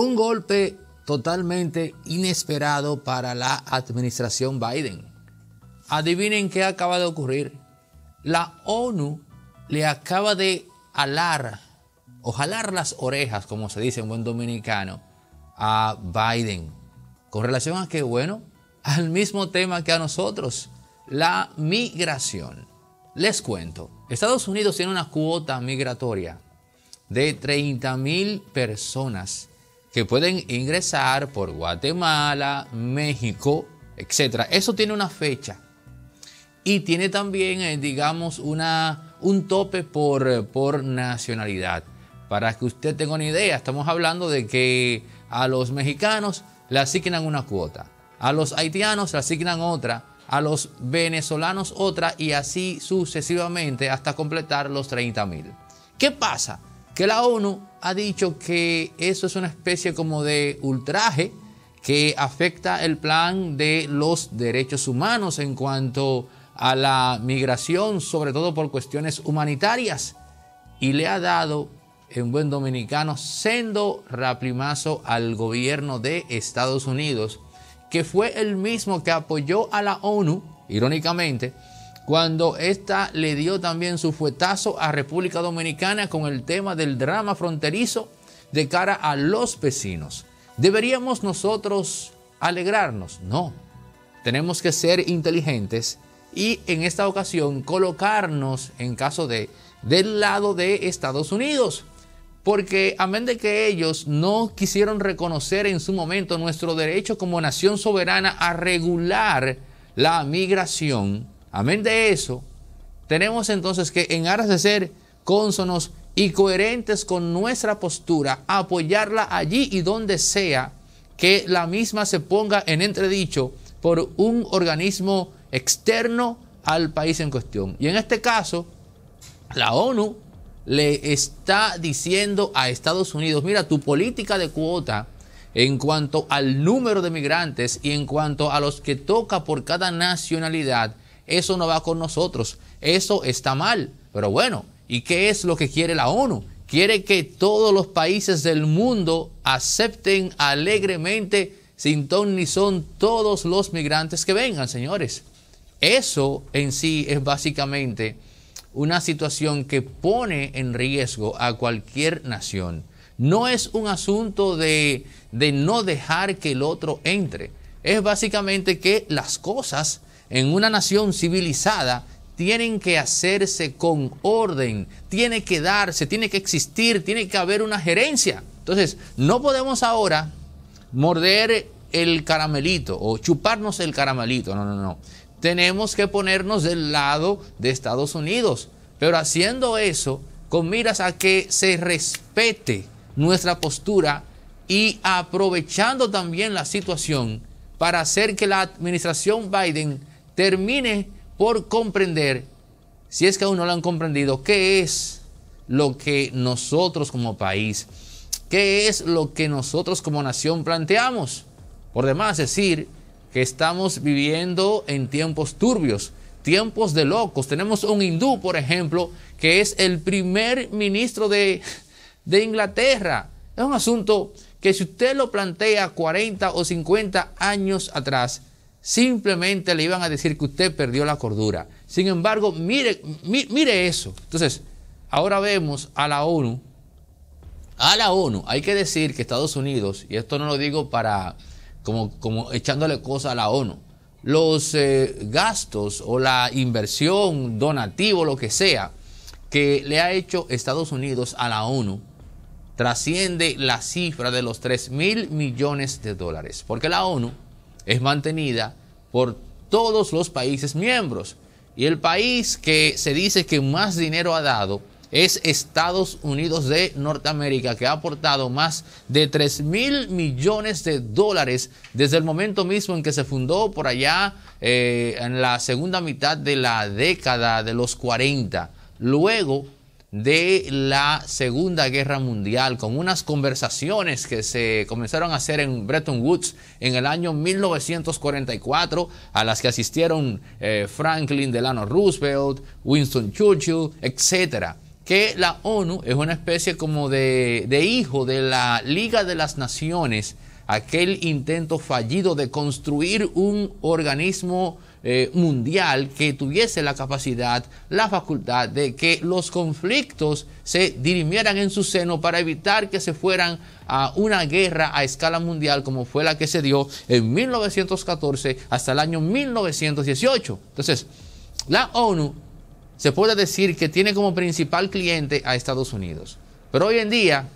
Un golpe totalmente inesperado para la administración Biden. Adivinen qué acaba de ocurrir. La ONU le acaba de alar o jalar las orejas, como se dice en buen dominicano, a Biden. Con relación a qué, bueno, al mismo tema que a nosotros, la migración. Les cuento, Estados Unidos tiene una cuota migratoria de 30 mil personas que pueden ingresar por Guatemala, México, etc. Eso tiene una fecha y tiene también, eh, digamos, una, un tope por, por nacionalidad. Para que usted tenga una idea, estamos hablando de que a los mexicanos le asignan una cuota, a los haitianos le asignan otra, a los venezolanos otra y así sucesivamente hasta completar los 30 mil. ¿Qué pasa? que la ONU ha dicho que eso es una especie como de ultraje que afecta el plan de los derechos humanos en cuanto a la migración, sobre todo por cuestiones humanitarias, y le ha dado en buen dominicano sendo raprimazo al gobierno de Estados Unidos, que fue el mismo que apoyó a la ONU, irónicamente, cuando esta le dio también su fuetazo a República Dominicana con el tema del drama fronterizo de cara a los vecinos. ¿Deberíamos nosotros alegrarnos? No. Tenemos que ser inteligentes y en esta ocasión colocarnos, en caso de, del lado de Estados Unidos. Porque amén de que ellos no quisieron reconocer en su momento nuestro derecho como nación soberana a regular la migración, Amén de eso, tenemos entonces que en aras de ser cónsonos y coherentes con nuestra postura, apoyarla allí y donde sea que la misma se ponga en entredicho por un organismo externo al país en cuestión. Y en este caso, la ONU le está diciendo a Estados Unidos, mira, tu política de cuota en cuanto al número de migrantes y en cuanto a los que toca por cada nacionalidad, eso no va con nosotros, eso está mal. Pero bueno, ¿y qué es lo que quiere la ONU? Quiere que todos los países del mundo acepten alegremente, sin ton ni son, todos los migrantes que vengan, señores. Eso en sí es básicamente una situación que pone en riesgo a cualquier nación. No es un asunto de, de no dejar que el otro entre. Es básicamente que las cosas en una nación civilizada tienen que hacerse con orden, tiene que darse, tiene que existir, tiene que haber una gerencia. Entonces, no podemos ahora morder el caramelito o chuparnos el caramelito, no, no, no. Tenemos que ponernos del lado de Estados Unidos, pero haciendo eso con miras a que se respete nuestra postura y aprovechando también la situación para hacer que la administración Biden termine por comprender, si es que aún no lo han comprendido, qué es lo que nosotros como país, qué es lo que nosotros como nación planteamos. Por demás, decir que estamos viviendo en tiempos turbios, tiempos de locos. Tenemos un hindú, por ejemplo, que es el primer ministro de, de Inglaterra. Es un asunto que si usted lo plantea 40 o 50 años atrás, Simplemente le iban a decir que usted perdió la cordura. Sin embargo, mire, mire, eso. Entonces, ahora vemos a la ONU. A la ONU, hay que decir que Estados Unidos, y esto no lo digo para como, como echándole cosas a la ONU, los eh, gastos o la inversión, donativo, lo que sea, que le ha hecho Estados Unidos a la ONU trasciende la cifra de los 3 mil millones de dólares. Porque la ONU es mantenida por todos los países miembros. Y el país que se dice que más dinero ha dado es Estados Unidos de Norteamérica, que ha aportado más de 3 mil millones de dólares desde el momento mismo en que se fundó por allá eh, en la segunda mitad de la década de los 40. Luego de la Segunda Guerra Mundial, con unas conversaciones que se comenzaron a hacer en Bretton Woods en el año 1944, a las que asistieron eh, Franklin Delano Roosevelt, Winston Churchill, etc. Que la ONU es una especie como de, de hijo de la Liga de las Naciones, aquel intento fallido de construir un organismo eh, mundial que tuviese la capacidad, la facultad de que los conflictos se dirimieran en su seno para evitar que se fueran a una guerra a escala mundial como fue la que se dio en 1914 hasta el año 1918. Entonces, la ONU se puede decir que tiene como principal cliente a Estados Unidos. Pero hoy en día,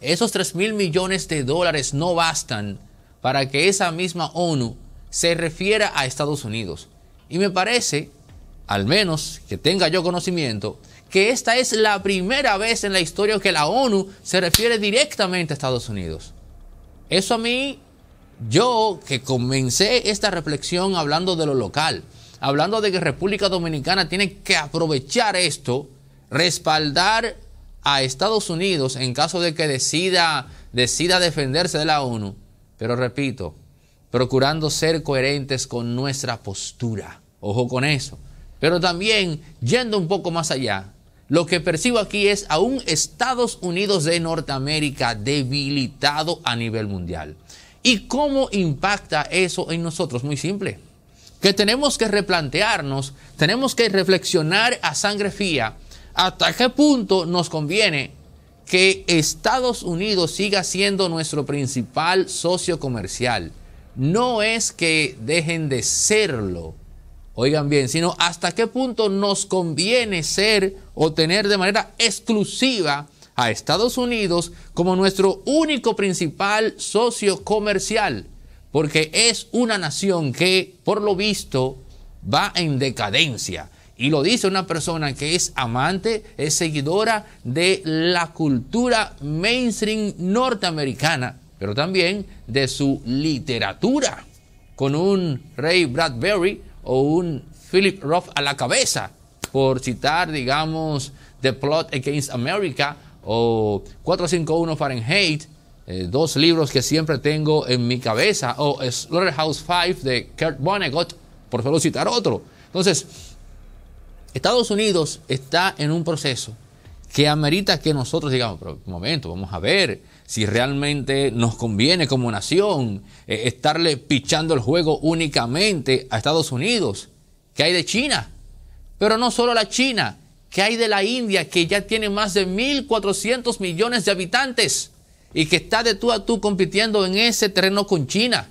esos 3 mil millones de dólares no bastan para que esa misma ONU se refiera a Estados Unidos. Y me parece, al menos que tenga yo conocimiento, que esta es la primera vez en la historia que la ONU se refiere directamente a Estados Unidos. Eso a mí, yo que comencé esta reflexión hablando de lo local, hablando de que República Dominicana tiene que aprovechar esto, respaldar a Estados Unidos en caso de que decida, decida defenderse de la ONU. Pero repito, procurando ser coherentes con nuestra postura. Ojo con eso. Pero también, yendo un poco más allá, lo que percibo aquí es a un Estados Unidos de Norteamérica debilitado a nivel mundial. ¿Y cómo impacta eso en nosotros? Muy simple. Que tenemos que replantearnos, tenemos que reflexionar a sangre fría hasta qué punto nos conviene que Estados Unidos siga siendo nuestro principal socio comercial no es que dejen de serlo, oigan bien, sino hasta qué punto nos conviene ser o tener de manera exclusiva a Estados Unidos como nuestro único principal socio comercial, porque es una nación que, por lo visto, va en decadencia. Y lo dice una persona que es amante, es seguidora de la cultura mainstream norteamericana pero también de su literatura, con un Ray Bradbury o un Philip Roth a la cabeza, por citar, digamos, The Plot Against America o 451 Fahrenheit, eh, dos libros que siempre tengo en mi cabeza, o Slaughterhouse five de Kurt Vonnegut, por solo citar otro. Entonces, Estados Unidos está en un proceso que amerita que nosotros digamos, pero un momento, vamos a ver si realmente nos conviene como nación eh, estarle pichando el juego únicamente a Estados Unidos. ¿Qué hay de China? Pero no solo la China, ¿qué hay de la India que ya tiene más de 1.400 millones de habitantes y que está de tú a tú compitiendo en ese terreno con China?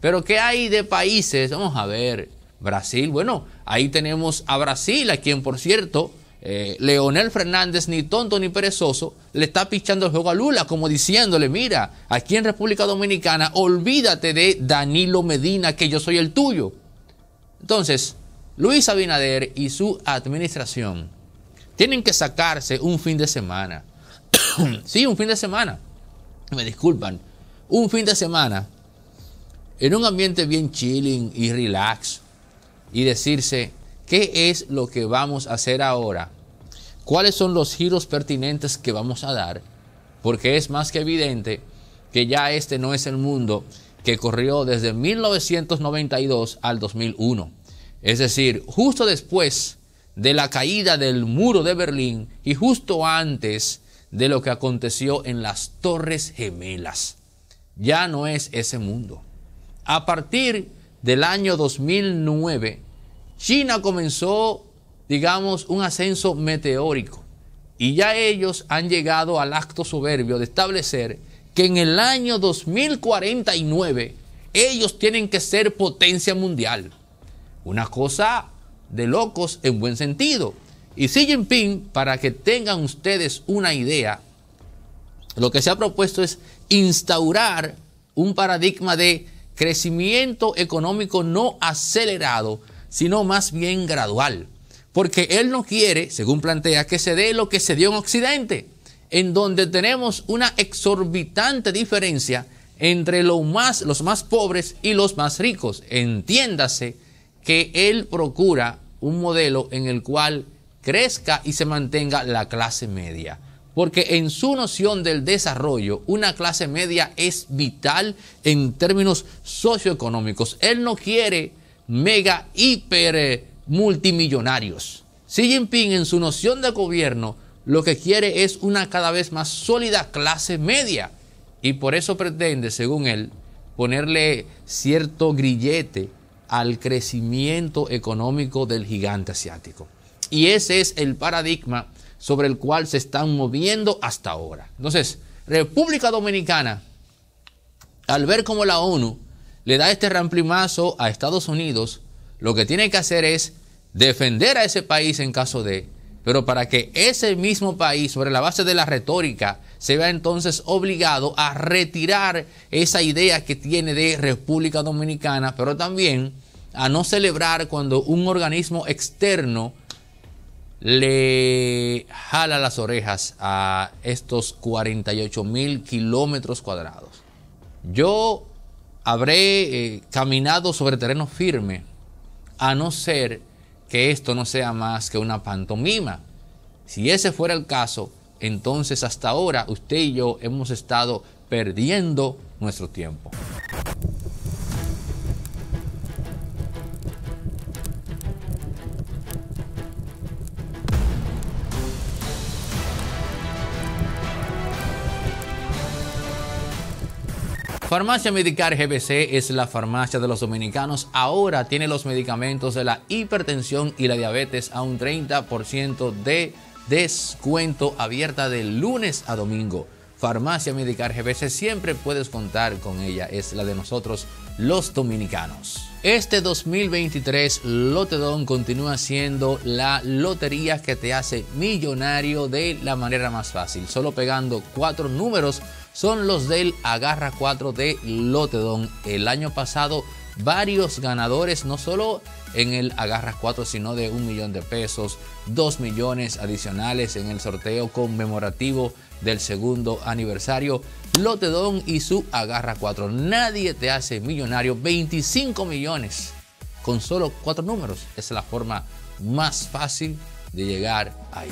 Pero ¿qué hay de países? Vamos a ver, Brasil, bueno, ahí tenemos a Brasil, a quien por cierto eh, Leonel Fernández, ni tonto ni perezoso, le está pichando el juego a Lula, como diciéndole, mira, aquí en República Dominicana, olvídate de Danilo Medina, que yo soy el tuyo. Entonces, Luis Abinader y su administración tienen que sacarse un fin de semana. sí, un fin de semana. Me disculpan. Un fin de semana en un ambiente bien chilling y relax y decirse, ¿Qué es lo que vamos a hacer ahora? ¿Cuáles son los giros pertinentes que vamos a dar? Porque es más que evidente que ya este no es el mundo que corrió desde 1992 al 2001. Es decir, justo después de la caída del muro de Berlín y justo antes de lo que aconteció en las Torres Gemelas. Ya no es ese mundo. A partir del año 2009, China comenzó, digamos, un ascenso meteórico y ya ellos han llegado al acto soberbio de establecer que en el año 2049 ellos tienen que ser potencia mundial. Una cosa de locos en buen sentido. Y Xi Jinping, para que tengan ustedes una idea, lo que se ha propuesto es instaurar un paradigma de crecimiento económico no acelerado, sino más bien gradual. Porque él no quiere, según plantea, que se dé lo que se dio en Occidente, en donde tenemos una exorbitante diferencia entre los más, los más pobres y los más ricos. Entiéndase que él procura un modelo en el cual crezca y se mantenga la clase media. Porque en su noción del desarrollo, una clase media es vital en términos socioeconómicos. Él no quiere mega, hiper eh, multimillonarios. Xi Jinping en su noción de gobierno lo que quiere es una cada vez más sólida clase media y por eso pretende, según él, ponerle cierto grillete al crecimiento económico del gigante asiático. Y ese es el paradigma sobre el cual se están moviendo hasta ahora. Entonces, República Dominicana, al ver cómo la ONU le da este ramplimazo a Estados Unidos, lo que tiene que hacer es defender a ese país en caso de, pero para que ese mismo país, sobre la base de la retórica, se vea entonces obligado a retirar esa idea que tiene de República Dominicana, pero también a no celebrar cuando un organismo externo le jala las orejas a estos 48 mil kilómetros cuadrados. Yo habré eh, caminado sobre terreno firme, a no ser que esto no sea más que una pantomima. Si ese fuera el caso, entonces hasta ahora usted y yo hemos estado perdiendo nuestro tiempo. Farmacia Medicar GBC es la farmacia de los dominicanos. Ahora tiene los medicamentos de la hipertensión y la diabetes a un 30% de descuento abierta de lunes a domingo. Farmacia Medicar GBC siempre puedes contar con ella. Es la de nosotros los dominicanos. Este 2023 Lotedon continúa siendo la lotería que te hace millonario de la manera más fácil. Solo pegando cuatro números son los del Agarra 4 de Lotedon El año pasado varios ganadores, no solo en el Agarras 4, sino de un millón de pesos, dos millones adicionales en el sorteo conmemorativo del segundo aniversario. Lotedón y su Agarra 4. Nadie te hace millonario. 25 millones con solo cuatro números. es la forma más fácil de llegar ahí.